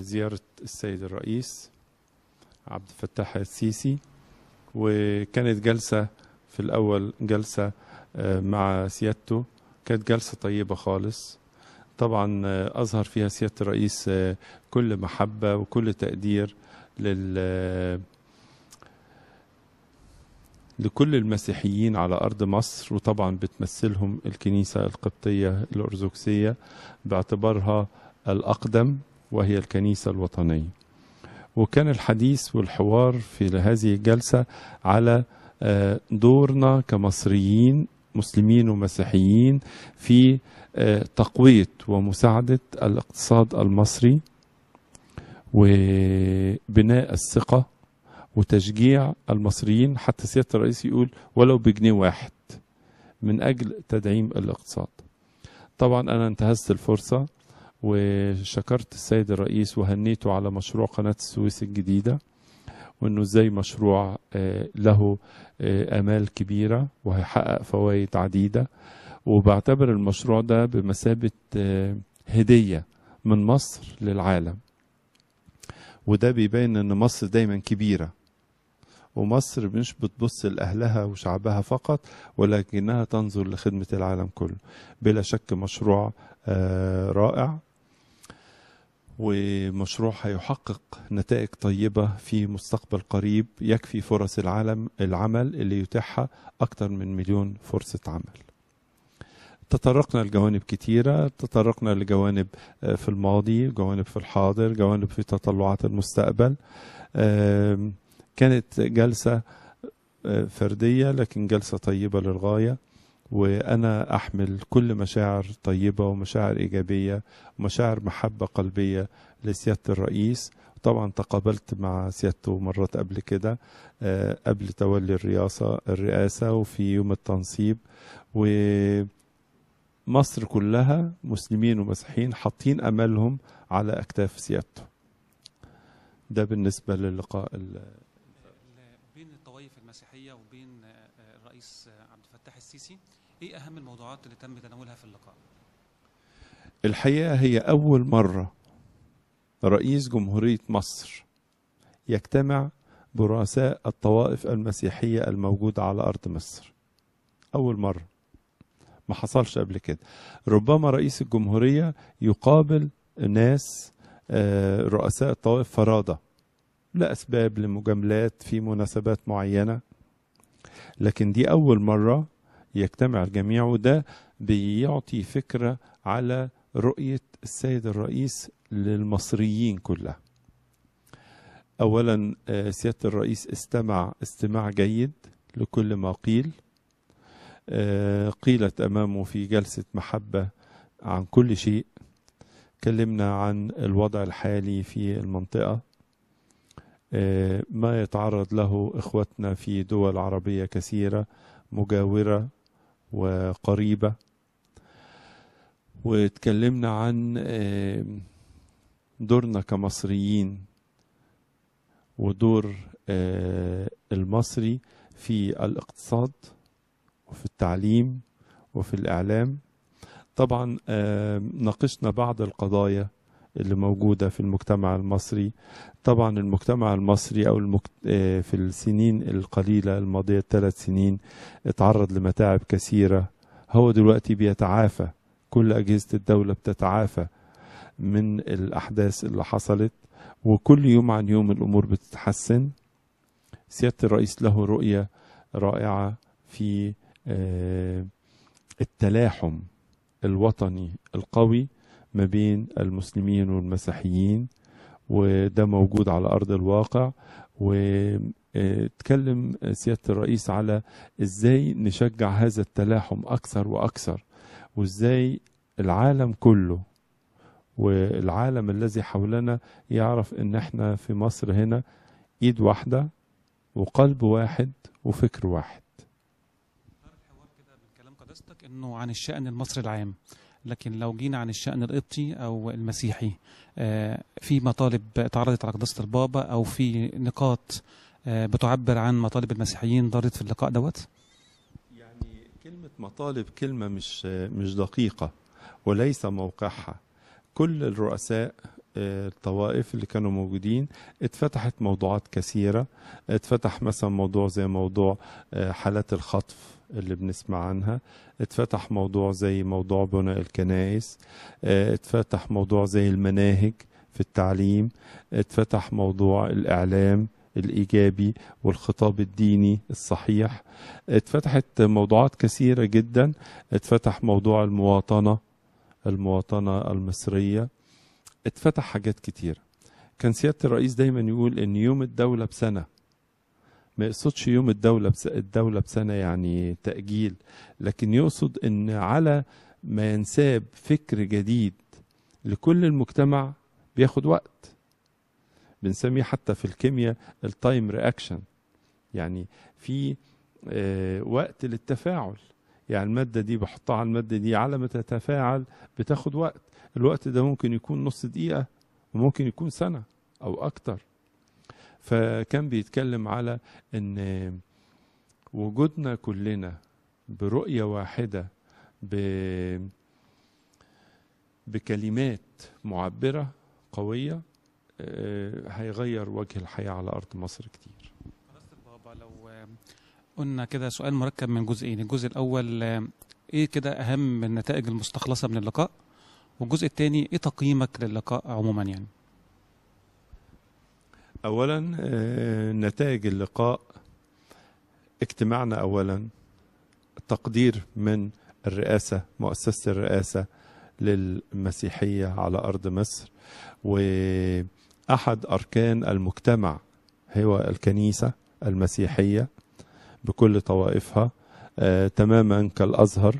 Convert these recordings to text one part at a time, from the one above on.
زيارة السيد الرئيس عبد الفتاح السيسي وكانت جلسة في الأول جلسة آه، مع سيادته كانت جلسة طيبة خالص طبعا آه، أظهر فيها سيادة الرئيس آه، كل محبة وكل تقدير لل لكل المسيحيين على أرض مصر وطبعا بتمثلهم الكنيسة القبطية الأرثوذكسية باعتبارها الأقدم وهي الكنيسة الوطنية وكان الحديث والحوار في هذه الجلسة على آه، دورنا كمصريين مسلمين ومسيحيين في آه، تقوية ومساعدة الاقتصاد المصري وبناء الثقة وتشجيع المصريين حتى سياده الرئيس يقول ولو بجنيه واحد من اجل تدعيم الاقتصاد. طبعا انا انتهزت الفرصه وشكرت السيد الرئيس وهنيته على مشروع قناه السويس الجديده وانه ازاي مشروع آه، له آه، امال كبيره وهيحقق فوائد عديده وبعتبر المشروع ده بمثابه آه، هديه من مصر للعالم وده بيبين ان مصر دايما كبيره ومصر مش بتبص لأهلها وشعبها فقط ولكنها تنظر لخدمة العالم كله بلا شك مشروع آه، رائع ومشروع هيحقق نتائج طيبة في مستقبل قريب يكفي فرص العالم العمل اللي يتاحها أكثر من مليون فرصة عمل تطرقنا لجوانب كتيرة تطرقنا لجوانب آه، في الماضي جوانب في الحاضر جوانب في تطلعات المستقبل كانت جلسة آه، فردية لكن جلسة طيبة للغاية وأنا أحمل كل مشاعر طيبة ومشاعر إيجابية ومشاعر محبة قلبية لسيادة الرئيس طبعا تقابلت مع سيادته مرات قبل كده آه، قبل تولي الرئاسة الرئاسة وفي يوم التنصيب ومصر كلها مسلمين ومسيحيين حاطين أملهم على أكتاف سيادته ده بالنسبة للقاء ايه اهم الموضوعات اللي تم تناولها في اللقاء الحقيقه هي اول مره رئيس جمهوريه مصر يجتمع برؤساء الطوائف المسيحيه الموجوده على ارض مصر اول مره ما حصلش قبل كده ربما رئيس الجمهوريه يقابل ناس آه، رؤساء الطوائف فرادة لأسباب لمجاملات في مناسبات معينة لكن دي أول مرة يجتمع الجميع وده بيعطي فكرة على رؤية السيد الرئيس للمصريين كلها أولا آه، سيادة الرئيس استمع استماع جيد لكل ما قيل آه، قيلت أمامه في جلسة محبة عن كل شيء تكلمنا عن الوضع الحالي في المنطقة آه، ما يتعرض له إخوتنا في دول عربية كثيرة مجاورة وقريبة واتكلمنا عن دورنا كمصريين ودور آه، المصري في الاقتصاد وفي التعليم وفي الإعلام طبعا ناقشنا بعض القضايا اللي موجودة في المجتمع المصري طبعا المجتمع المصري أو المكت... آه، في السنين القليلة الماضية الثلاث سنين اتعرض لمتاعب كثيرة هو دلوقتي بيتعافى كل أجهزة الدولة بتتعافى من الأحداث اللي حصلت وكل يوم عن يوم الأمور بتتحسن سيادة الرئيس له رؤية رائعة في آه، التلاحم الوطني القوي ما بين المسلمين والمسيحيين وده موجود على أرض الواقع وتكلم سيادة الرئيس على إزاي نشجع هذا التلاحم أكثر وأكثر وإزاي العالم كله والعالم الذي حولنا يعرف ان احنا في مصر هنا ايد واحده وقلب واحد وفكر واحد. الحوار كده من كلام قداستك انه عن الشأن المصري العام. لكن لو جينا عن الشأن القبطي أو المسيحي آه، في مطالب اتعرضت على قداسة البابا أو في نقاط آه، بتعبر عن مطالب المسيحيين ضرت في اللقاء دوت؟ يعني كلمة مطالب كلمة مش مش دقيقة وليس موقعها كل الرؤساء آه، الطوائف اللي كانوا موجودين اتفتحت موضوعات كثيرة اتفتح مثلا موضوع زي موضوع حالات الخطف اللي بنسمع عنها اتفتح موضوع زي موضوع بناء الكنائس آه، اتفتح موضوع زي المناهج في التعليم اتفتح موضوع الإعلام الإيجابي والخطاب الديني الصحيح اتفتحت موضوعات كثيرة جدا اتفتح موضوع المواطنة المواطنة المصرية اتفتح حاجات كتير كان سيادة الرئيس دايما يقول ان يوم الدولة بسنة ما يقصدش يوم الدولة بس الدولة بسنة يعني تأجيل لكن يقصد أن على ما ينساب فكر جديد لكل المجتمع بياخد وقت بنسميه حتى في الكيمياء التايم رياكشن يعني في آه، وقت للتفاعل يعني المادة دي بحطها على المادة دي على ما تتفاعل بتاخد وقت الوقت ده ممكن يكون نص دقيقة وممكن يكون سنة أو أكتر فكان بيتكلم على ان وجودنا كلنا برؤية واحدة ب بكلمات معبرة قوية آه، هيغير وجه الحياة على أرض مصر كتير بابا لو قلنا كده سؤال مركب من جزئين الجزء الأول إيه كده أهم النتائج المستخلصة من اللقاء والجزء الثاني إيه تقييمك للقاء عموما يعني اولا آه، نتائج اللقاء اجتماعنا اولا تقدير من الرئاسه مؤسسه الرئاسه للمسيحيه على ارض مصر واحد اركان المجتمع هو الكنيسه المسيحيه بكل طوائفها آه، تماما كالازهر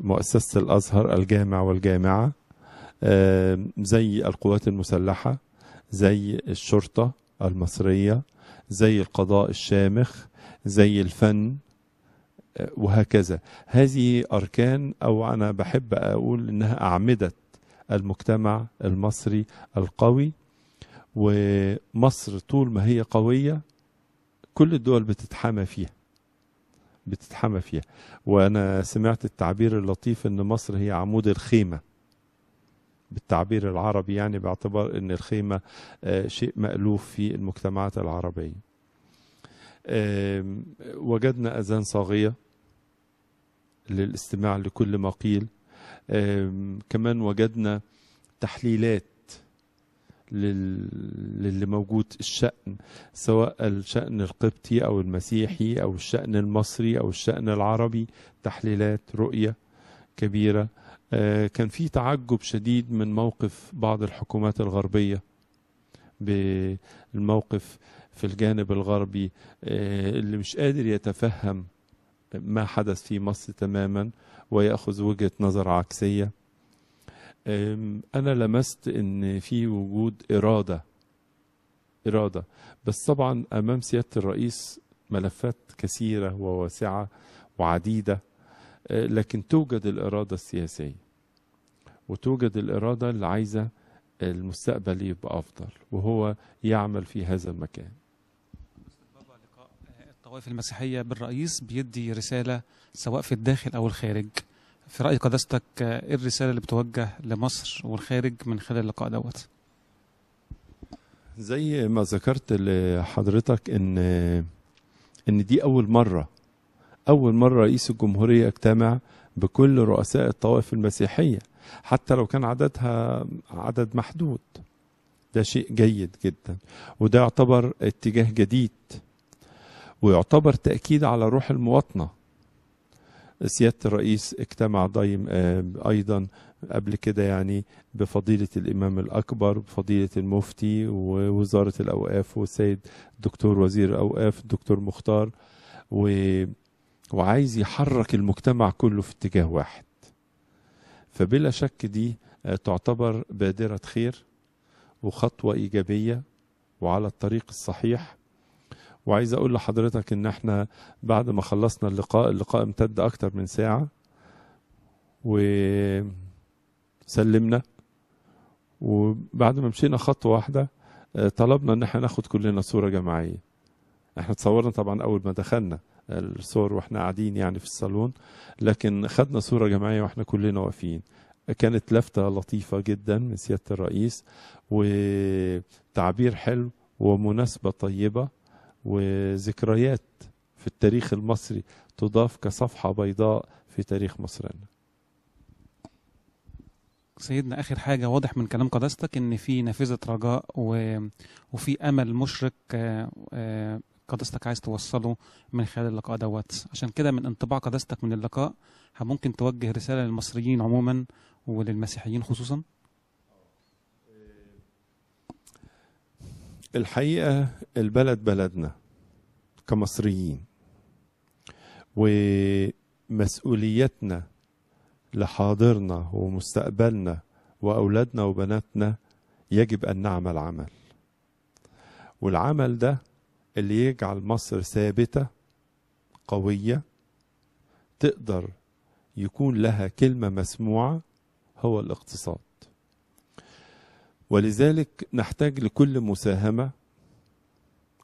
مؤسسه الازهر الجامع والجامعه آه، زي القوات المسلحه زي الشرطة المصرية زي القضاء الشامخ زي الفن آه، وهكذا هذه أركان أو أنا بحب أقول إنها أعمدة المجتمع المصري القوي ومصر طول ما هي قوية كل الدول بتتحامى فيها بتتحمى فيها وانا سمعت التعبير اللطيف ان مصر هي عمود الخيمه بالتعبير العربي يعني باعتبار ان الخيمه آه، شيء مألوف في المجتمعات العربيه وجدنا اذان صاغيه للاستماع لكل ما قيل كمان وجدنا تحليلات للي موجود الشأن سواء الشأن القبطي أو المسيحي أو الشأن المصري أو الشأن العربي تحليلات رؤية كبيرة آه، كان في تعجب شديد من موقف بعض الحكومات الغربية بالموقف في الجانب الغربي آه، اللي مش قادر يتفهم ما حدث في مصر تماما ويأخذ وجهة نظر عكسية أنا لمست إن في وجود إرادة إرادة بس طبعا أمام سيادة الرئيس ملفات كثيرة وواسعة وعديدة آه، لكن توجد الإرادة السياسية وتوجد الإرادة اللي عايزة المستقبل يبقى أفضل وهو يعمل في هذا المكان الطوائف المسيحية بالرئيس بيدي رسالة سواء في الداخل أو الخارج في رأي قداستك آه، إيه الرسالة اللي بتوجه لمصر والخارج من خلال اللقاء دوت زي ما ذكرت لحضرتك ان ان دي اول مره أول مرة رئيس الجمهورية يجتمع بكل رؤساء الطوائف المسيحية حتى لو كان عددها عدد محدود ده شيء جيد جدا وده يعتبر اتجاه جديد ويعتبر تأكيد على روح المواطنة سيادة الرئيس اجتمع دايم آه، أيضا قبل كده يعني بفضيلة الإمام الأكبر بفضيلة المفتي ووزارة الأوقاف والسيد الدكتور وزير الأوقاف الدكتور مختار و وعايز يحرك المجتمع كله في اتجاه واحد فبلا شك دي آه، تعتبر بادرة خير وخطوة إيجابية وعلى الطريق الصحيح وعايز أقول لحضرتك إن احنا بعد ما خلصنا اللقاء اللقاء امتد أكتر من ساعة وسلمنا وبعد ما مشينا خطوة واحدة آه، طلبنا إن احنا ناخد كلنا صورة جماعية احنا اتصورنا طبعا أول ما دخلنا الصور واحنا قاعدين يعني في الصالون لكن خدنا صوره جماعيه واحنا كلنا واقفين كانت لفته لطيفه جدا من سياده الرئيس وتعبير حلو ومناسبه طيبه وذكريات في التاريخ المصري تضاف كصفحه بيضاء في تاريخ مصرنا سيدنا اخر حاجه واضح من كلام قداستك ان في نافذه رجاء و... وفي امل مشرق آه، آه، قداستك عايز توصله من خلال اللقاء دوت عشان كده من انطباع قداستك من اللقاء ممكن توجه رساله للمصريين عموما وللمسيحيين خصوصا الحقيقه البلد بلدنا كمصريين ومسؤوليتنا لحاضرنا ومستقبلنا واولادنا وبناتنا يجب ان نعمل عمل والعمل ده اللي يجعل مصر ثابتة قوية تقدر يكون لها كلمة مسموعة هو الاقتصاد ولذلك نحتاج لكل مساهمة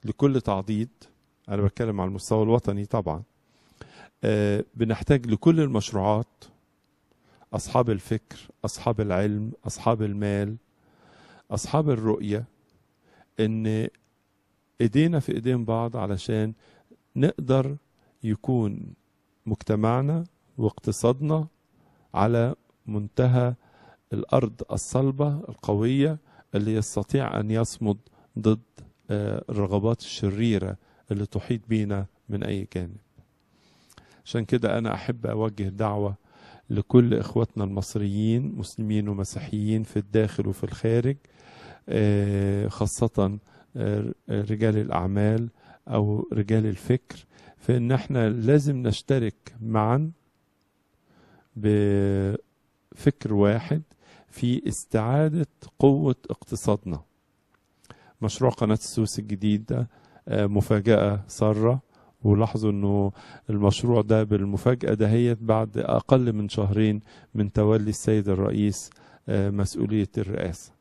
لكل تعضيد أنا بتكلم على المستوى الوطني طبعا آه، بنحتاج لكل المشروعات أصحاب الفكر أصحاب العلم أصحاب المال أصحاب الرؤية إن ايدينا في ايدين بعض علشان نقدر يكون مجتمعنا واقتصادنا على منتهى الارض الصلبه القويه اللي يستطيع ان يصمد ضد آه، الرغبات الشريره اللي تحيط بينا من اي جانب عشان كده انا احب اوجه دعوه لكل اخواتنا المصريين مسلمين ومسيحيين في الداخل وفي الخارج آه، خاصه آه، رجال الأعمال أو رجال الفكر في أن احنا لازم نشترك معا بفكر واحد في استعادة قوة اقتصادنا مشروع قناة السويس الجديدة آه، مفاجأة سارة ولاحظوا انه المشروع ده بالمفاجأة دهيت بعد أقل من شهرين من تولي السيد الرئيس آه، مسؤولية الرئاسة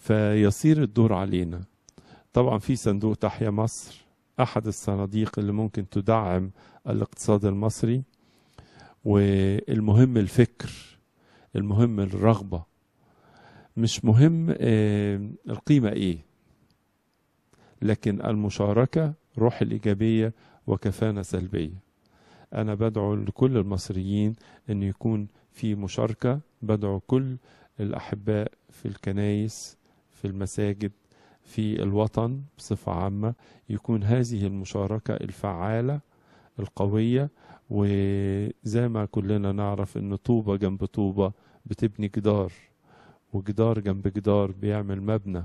فيصير الدور علينا طبعا في صندوق تحيا مصر أحد الصناديق اللي ممكن تدعم الاقتصاد المصري والمهم الفكر المهم الرغبة مش مهم آه، القيمة إيه لكن المشاركة روح الإيجابية وكفانة سلبية أنا بدعو لكل المصريين أن يكون في مشاركة بدعو كل الأحباء في الكنايس في المساجد في الوطن بصفة عامة يكون هذه المشاركة الفعالة القوية وزي ما كلنا نعرف ان طوبة جنب طوبة بتبني جدار وجدار جنب جدار بيعمل مبنى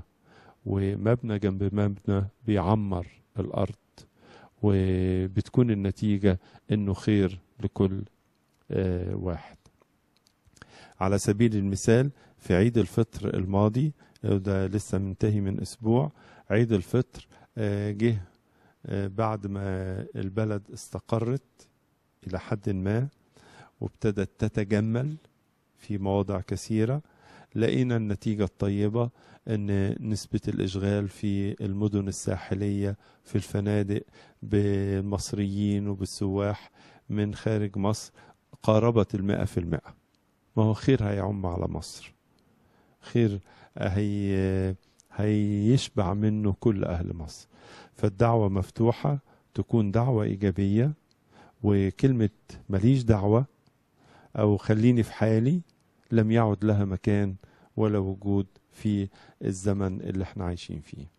ومبنى جنب مبنى بيعمر الأرض وبتكون النتيجة انه خير لكل آه، واحد على سبيل المثال في عيد الفطر الماضي وده لسه منتهي من اسبوع عيد الفطر آه، جه آه، بعد ما البلد استقرت الى حد ما وابتدت تتجمل في مواضع كثيره لقينا النتيجه الطيبه ان نسبه الاشغال في المدن الساحليه في الفنادق بالمصريين وبالسواح من خارج مصر قاربت المئة في المئة ما هو خير هيعم على مصر خير هي هيشبع منه كل أهل مصر فالدعوة مفتوحة تكون دعوة إيجابية وكلمة ماليش دعوة أو خليني في حالي لم يعد لها مكان ولا وجود في الزمن اللي احنا عايشين فيه